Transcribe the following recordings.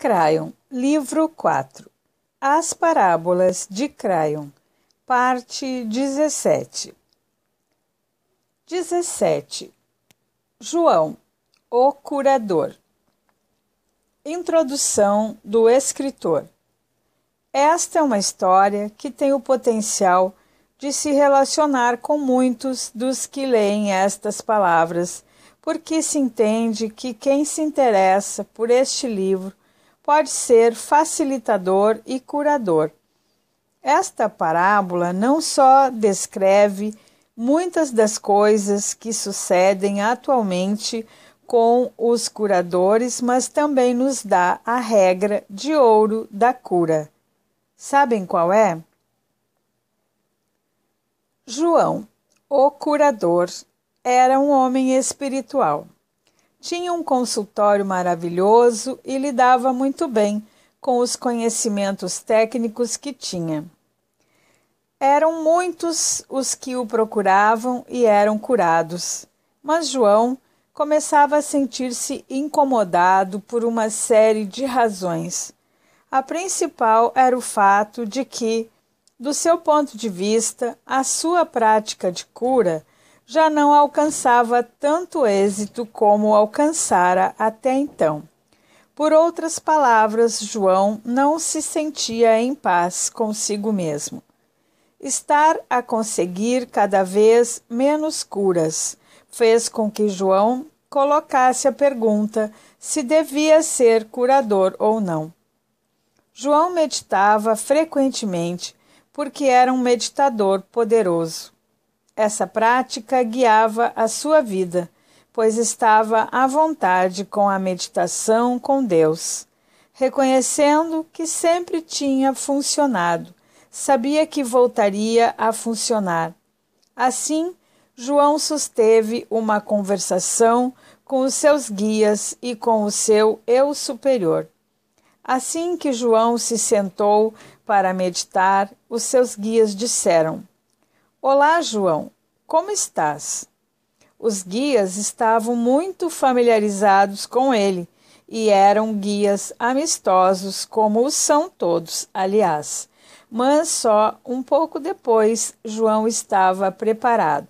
Crayon, livro 4. As parábolas de Crayon, parte 17. 17. João, o curador. Introdução do escritor. Esta é uma história que tem o potencial de se relacionar com muitos dos que leem estas palavras, porque se entende que quem se interessa por este livro pode ser facilitador e curador. Esta parábola não só descreve muitas das coisas que sucedem atualmente com os curadores, mas também nos dá a regra de ouro da cura. Sabem qual é? João, o curador, era um homem espiritual. Tinha um consultório maravilhoso e lidava muito bem com os conhecimentos técnicos que tinha. Eram muitos os que o procuravam e eram curados, mas João começava a sentir-se incomodado por uma série de razões. A principal era o fato de que, do seu ponto de vista, a sua prática de cura já não alcançava tanto êxito como alcançara até então. Por outras palavras, João não se sentia em paz consigo mesmo. Estar a conseguir cada vez menos curas fez com que João colocasse a pergunta se devia ser curador ou não. João meditava frequentemente porque era um meditador poderoso. Essa prática guiava a sua vida, pois estava à vontade com a meditação com Deus, reconhecendo que sempre tinha funcionado, sabia que voltaria a funcionar. Assim, João susteve uma conversação com os seus guias e com o seu eu superior. Assim que João se sentou para meditar, os seus guias disseram: Olá, João, como estás? Os guias estavam muito familiarizados com ele e eram guias amistosos, como os são todos, aliás. Mas só um pouco depois João estava preparado.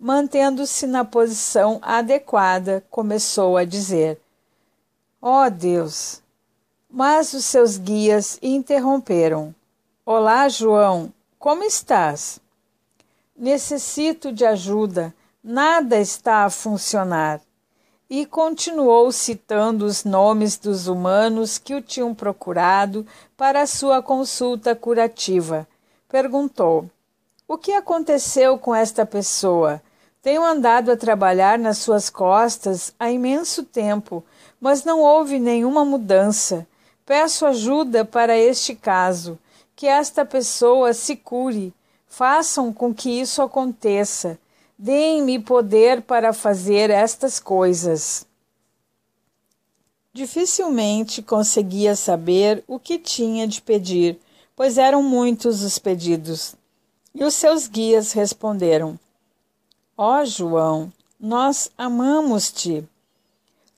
Mantendo-se na posição adequada, começou a dizer: Ó oh Deus! Mas os seus guias interromperam. Olá, João, como estás? Necessito de ajuda, nada está a funcionar. E continuou citando os nomes dos humanos que o tinham procurado para sua consulta curativa. Perguntou: O que aconteceu com esta pessoa? Tenho andado a trabalhar nas suas costas há imenso tempo, mas não houve nenhuma mudança. Peço ajuda para este caso, que esta pessoa se cure Façam com que isso aconteça. Deem-me poder para fazer estas coisas. Dificilmente conseguia saber o que tinha de pedir, pois eram muitos os pedidos. E os seus guias responderam: Ó oh, João, nós amamos-te.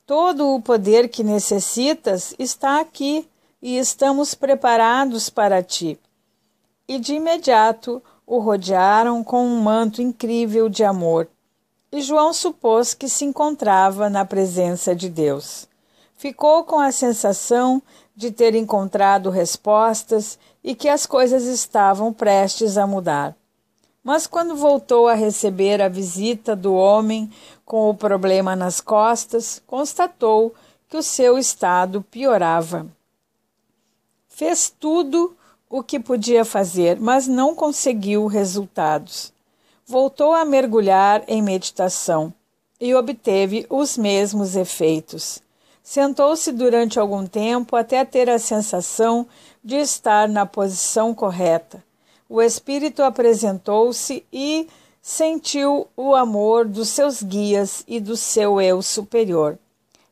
Todo o poder que necessitas está aqui e estamos preparados para ti. E de imediato o rodearam com um manto incrível de amor, e João supôs que se encontrava na presença de Deus. Ficou com a sensação de ter encontrado respostas e que as coisas estavam prestes a mudar. Mas quando voltou a receber a visita do homem com o problema nas costas, constatou que o seu estado piorava. Fez tudo o que podia fazer, mas não conseguiu resultados. Voltou a mergulhar em meditação e obteve os mesmos efeitos. Sentou-se durante algum tempo até ter a sensação de estar na posição correta. O espírito apresentou-se e sentiu o amor dos seus guias e do seu eu superior.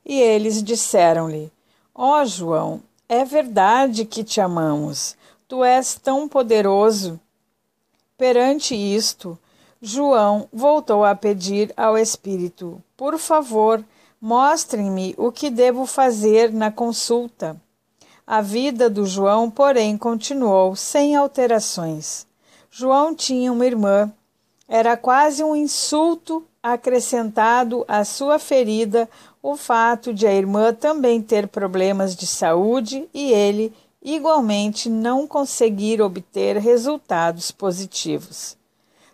E eles disseram-lhe: Ó oh, João, é verdade que te amamos. Tu és tão poderoso. Perante isto, João voltou a pedir ao Espírito: Por favor, mostrem-me o que devo fazer na consulta. A vida do João, porém, continuou sem alterações. João tinha uma irmã. Era quase um insulto acrescentado à sua ferida o fato de a irmã também ter problemas de saúde e ele igualmente não conseguir obter resultados positivos.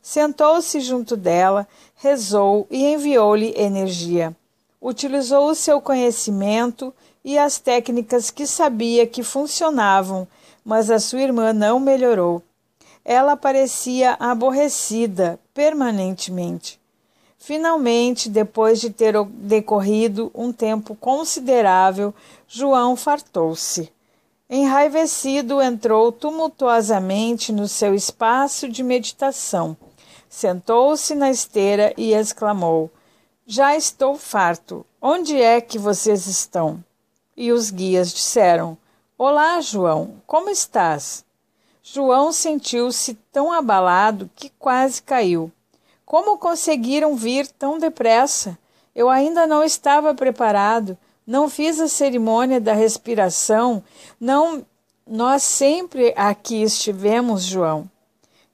Sentou-se junto dela, rezou e enviou-lhe energia. Utilizou o seu conhecimento e as técnicas que sabia que funcionavam, mas a sua irmã não melhorou. Ela parecia aborrecida permanentemente. Finalmente, depois de ter decorrido um tempo considerável, João fartou-se. Enraivecido, entrou tumultuosamente no seu espaço de meditação. Sentou-se na esteira e exclamou: Já estou farto. Onde é que vocês estão? E os guias disseram: Olá, João, como estás? João sentiu-se tão abalado que quase caiu. Como conseguiram vir tão depressa? Eu ainda não estava preparado não fiz a cerimônia da respiração, não nós sempre aqui estivemos, João.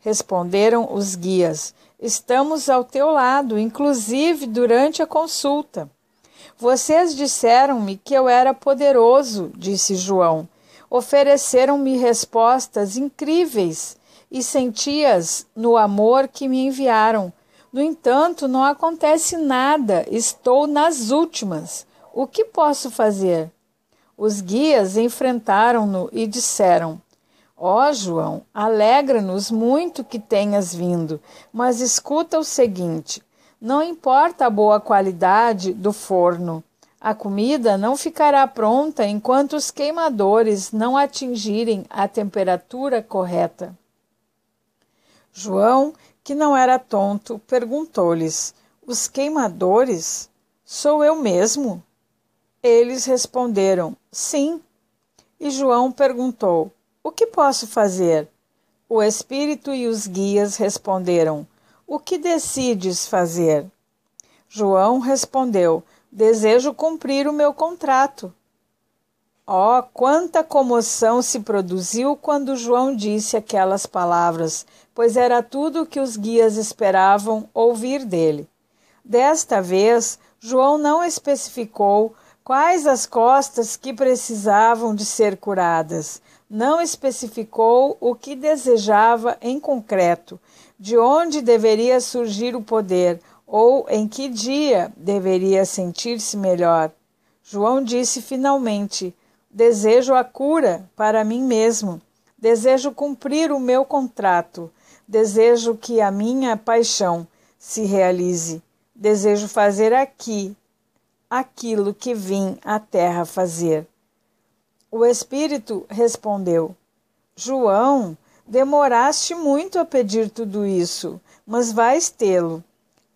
Responderam os guias: Estamos ao teu lado, inclusive durante a consulta. Vocês disseram-me que eu era poderoso, disse João. Ofereceram-me respostas incríveis e sentias no amor que me enviaram. No entanto, não acontece nada, estou nas últimas. O que posso fazer? Os guias enfrentaram-no e disseram: Ó oh, João, alegra-nos muito que tenhas vindo, mas escuta o seguinte: não importa a boa qualidade do forno, a comida não ficará pronta enquanto os queimadores não atingirem a temperatura correta. João, que não era tonto, perguntou-lhes: Os queimadores? Sou eu mesmo? Eles responderam: Sim. E João perguntou: O que posso fazer? O Espírito e os guias responderam: O que decides fazer? João respondeu: Desejo cumprir o meu contrato. Oh, quanta comoção se produziu quando João disse aquelas palavras, pois era tudo o que os guias esperavam ouvir dele. Desta vez, João não especificou Quais as costas que precisavam de ser curadas? Não especificou o que desejava em concreto, de onde deveria surgir o poder ou em que dia deveria sentir-se melhor. João disse finalmente: Desejo a cura para mim mesmo. Desejo cumprir o meu contrato. Desejo que a minha paixão se realize. Desejo fazer aqui aquilo que vim à terra fazer. O Espírito respondeu: João, demoraste muito a pedir tudo isso, mas vais tê-lo.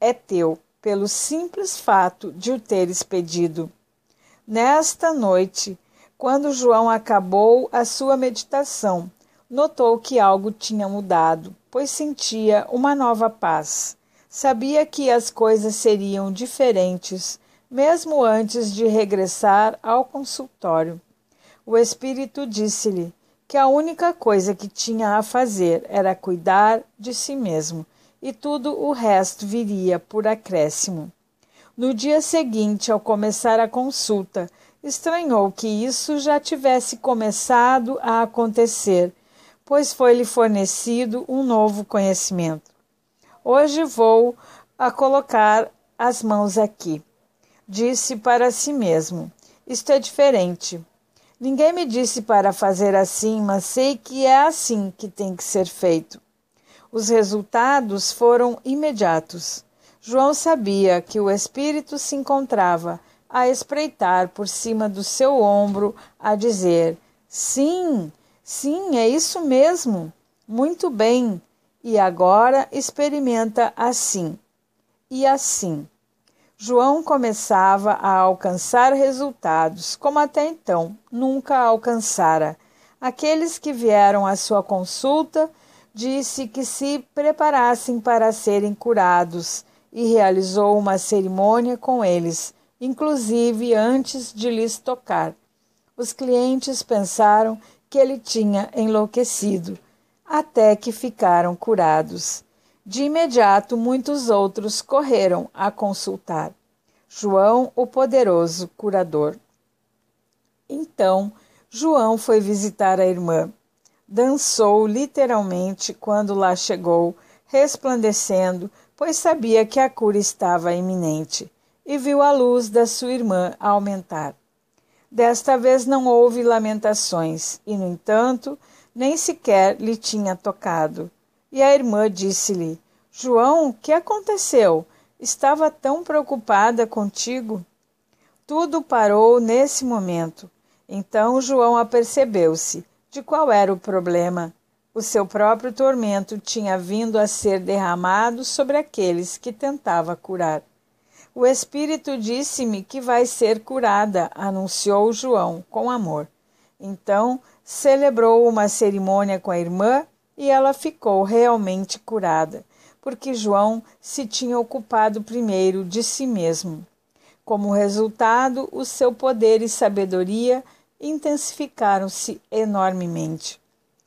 É teu, pelo simples fato de o teres pedido. Nesta noite, quando João acabou a sua meditação, notou que algo tinha mudado, pois sentia uma nova paz. Sabia que as coisas seriam diferentes mesmo antes de regressar ao consultório. O espírito disse-lhe que a única coisa que tinha a fazer era cuidar de si mesmo e tudo o resto viria por acréscimo. No dia seguinte, ao começar a consulta, estranhou que isso já tivesse começado a acontecer, pois foi-lhe fornecido um novo conhecimento. Hoje vou a colocar as mãos aqui disse para si mesmo: Isto é diferente. Ninguém me disse para fazer assim, mas sei que é assim que tem que ser feito. Os resultados foram imediatos. João sabia que o Espírito se encontrava a espreitar por cima do seu ombro, a dizer: Sim, sim, é isso mesmo. Muito bem. E agora experimenta assim e assim. João começava a alcançar resultados como até então nunca alcançara. Aqueles que vieram à sua consulta disse que se preparassem para serem curados e realizou uma cerimônia com eles, inclusive antes de lhes tocar. Os clientes pensaram que ele tinha enlouquecido, até que ficaram curados. De imediato, muitos outros correram a consultar João, o poderoso curador. Então, João foi visitar a irmã. Dançou literalmente quando lá chegou, resplandecendo, pois sabia que a cura estava iminente, e viu a luz da sua irmã aumentar. Desta vez não houve lamentações, e, no entanto, nem sequer lhe tinha tocado e a irmã disse-lhe: João, o que aconteceu? Estava tão preocupada contigo. Tudo parou nesse momento. Então João apercebeu-se de qual era o problema. O seu próprio tormento tinha vindo a ser derramado sobre aqueles que tentava curar. O Espírito disse-me que vai ser curada, anunciou João com amor. Então celebrou uma cerimônia com a irmã e ela ficou realmente curada, porque João se tinha ocupado primeiro de si mesmo. Como resultado, o seu poder e sabedoria intensificaram-se enormemente.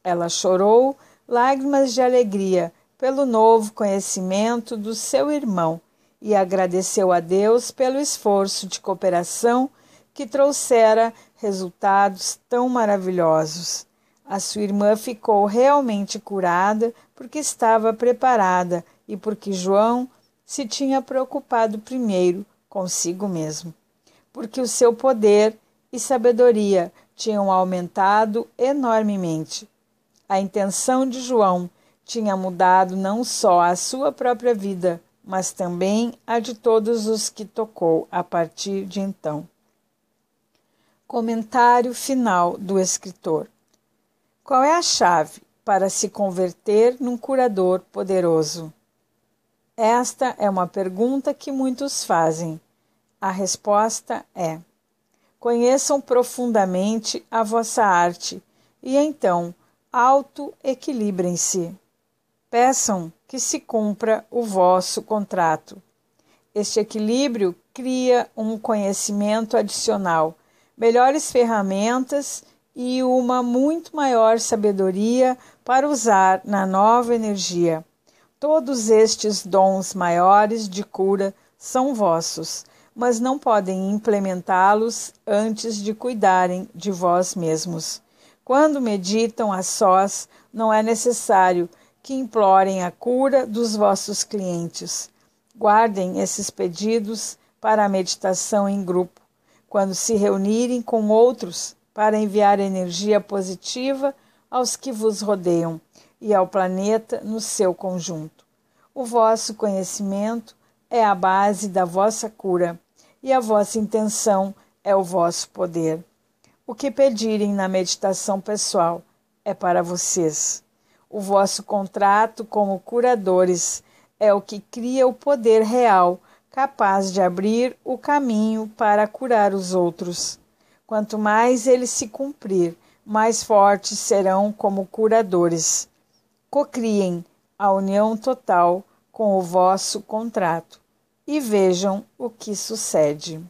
Ela chorou lágrimas de alegria pelo novo conhecimento do seu irmão e agradeceu a Deus pelo esforço de cooperação que trouxera resultados tão maravilhosos. A sua irmã ficou realmente curada porque estava preparada e porque João se tinha preocupado primeiro consigo mesmo, porque o seu poder e sabedoria tinham aumentado enormemente. A intenção de João tinha mudado não só a sua própria vida, mas também a de todos os que tocou a partir de então. Comentário final do escritor. Qual é a chave para se converter num curador poderoso? Esta é uma pergunta que muitos fazem. A resposta é: conheçam profundamente a vossa arte e então auto-equilibrem-se. Peçam que se cumpra o vosso contrato. Este equilíbrio cria um conhecimento adicional, melhores ferramentas e uma muito maior sabedoria para usar na nova energia. Todos estes dons maiores de cura são vossos, mas não podem implementá-los antes de cuidarem de vós mesmos. Quando meditam a sós, não é necessário que implorem a cura dos vossos clientes. Guardem esses pedidos para a meditação em grupo, quando se reunirem com outros para enviar energia positiva aos que vos rodeiam e ao planeta no seu conjunto. O vosso conhecimento é a base da vossa cura e a vossa intenção é o vosso poder. O que pedirem na meditação pessoal é para vocês. O vosso contrato como curadores é o que cria o poder real capaz de abrir o caminho para curar os outros. Quanto mais ele se cumprir, mais fortes serão como curadores. Cocriem a união total com o vosso contrato e vejam o que sucede.